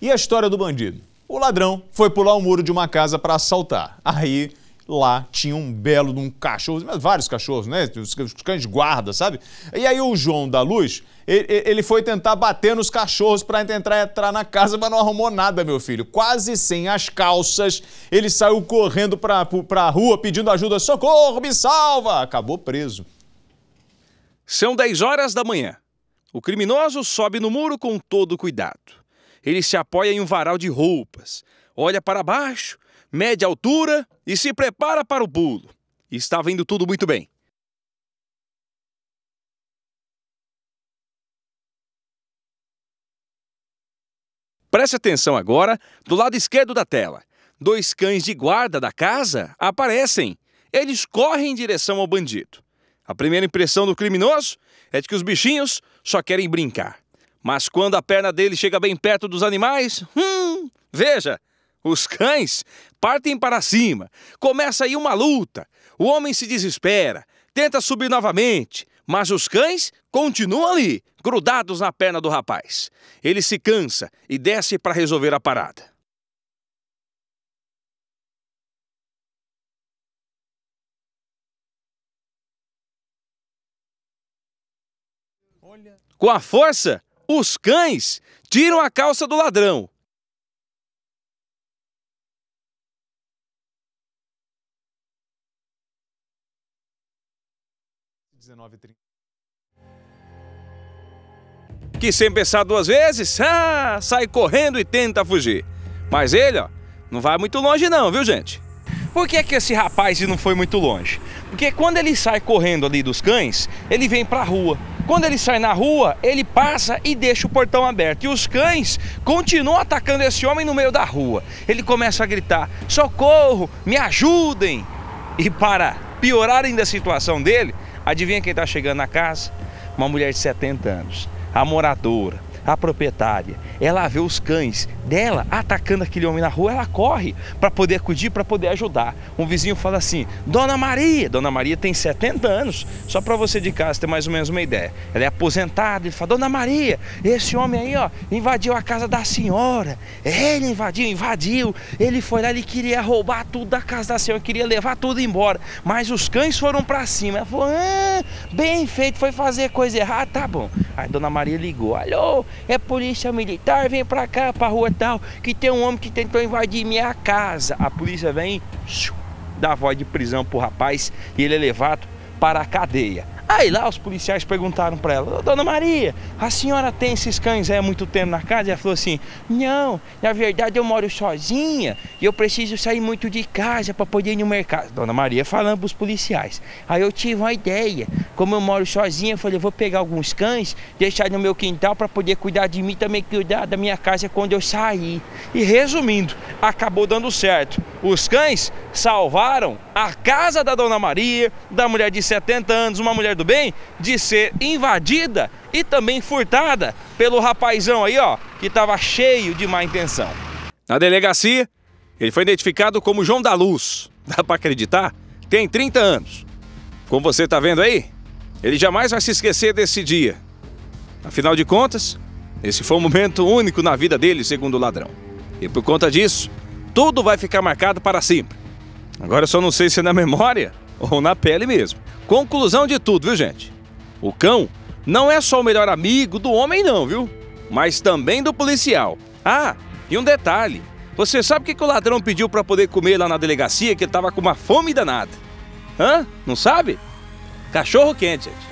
E a história do bandido? O ladrão foi pular o muro de uma casa para assaltar. Aí lá tinha um belo de um cachorro, vários cachorros, né? Os, cães de guarda, sabe? E aí o João da Luz, ele, ele foi tentar bater nos cachorros para tentar entrar na casa, mas não arrumou nada, meu filho. Quase sem as calças, ele saiu correndo para a rua pedindo ajuda: socorro, me salva! Acabou preso. São 10 horas da manhã. O criminoso sobe no muro com todo cuidado ele se apoia em um varal de roupas, olha para baixo, mede a altura e se prepara para o pulo. Estava indo tudo muito bem. Preste atenção agora do lado esquerdo da tela. Dois cães de guarda da casa aparecem. Eles correm em direção ao bandido. A primeira impressão do criminoso é de que os bichinhos só querem brincar. Mas quando a perna dele chega bem perto dos animais, hum, veja, os cães partem para cima. Começa aí uma luta. O homem se desespera, tenta subir novamente, mas os cães continuam ali, grudados na perna do rapaz. Ele se cansa e desce para resolver a parada. Com a força os cães tiram a calça do ladrão. Que sem pensar duas vezes, ah, sai correndo e tenta fugir. Mas ele, ó, não vai muito longe não, viu gente? Por que, é que esse rapaz não foi muito longe? Porque quando ele sai correndo ali dos cães, ele vem pra rua. Quando ele sai na rua, ele passa e deixa o portão aberto. E os cães continuam atacando esse homem no meio da rua. Ele começa a gritar: socorro, me ajudem! E para piorar ainda a situação dele, adivinha quem está chegando na casa? Uma mulher de 70 anos, a moradora, a proprietária ela vê os cães dela atacando aquele homem na rua, ela corre para poder acudir, para poder ajudar. Um vizinho fala assim: Dona Maria, Dona Maria tem 70 anos, só para você de casa ter mais ou menos uma ideia. Ela é aposentada, ele fala: Dona Maria, esse homem aí, ó, invadiu a casa da senhora. Ele invadiu, invadiu. Ele foi lá, ele queria roubar tudo da casa da senhora, queria levar tudo embora. Mas os cães foram para cima. Ela falou: ah, bem feito, foi fazer coisa errada, tá bom. Aí Dona Maria ligou: Alô, é polícia militar militar, vem pra cá, pra rua tal, que tem um homem que tentou invadir minha casa. A polícia vem, dá voz de prisão pro rapaz e ele é levado para a cadeia. Aí lá os policiais perguntaram para ela, Dona Maria, a senhora tem esses cães há muito tempo na casa? E ela falou assim, não, na verdade eu moro sozinha e eu preciso sair muito de casa para poder ir no mercado. Dona Maria falando para os policiais. Aí eu tive uma ideia, como eu moro sozinha, eu falei, eu vou pegar alguns cães, deixar no meu quintal para poder cuidar de mim também cuidar da minha casa quando eu sair. E resumindo, acabou dando certo. Os cães salvaram a casa da Dona Maria, da mulher de 70 anos, uma mulher do bem, de ser invadida e também furtada pelo rapazão aí, ó, que estava cheio de má intenção. Na delegacia, ele foi identificado como João da Luz. Dá para acreditar? Tem 30 anos. Como você está vendo aí, ele jamais vai se esquecer desse dia. Afinal de contas, esse foi um momento único na vida dele, segundo o ladrão. E por conta disso, tudo vai ficar marcado para sempre. Agora eu só não sei se é na memória ou na pele mesmo. Conclusão de tudo, viu, gente? O cão não é só o melhor amigo do homem, não, viu? Mas também do policial. Ah, e um detalhe: você sabe o que, que o ladrão pediu para poder comer lá na delegacia que ele tava com uma fome danada? Hã? Não sabe? Cachorro quente, gente.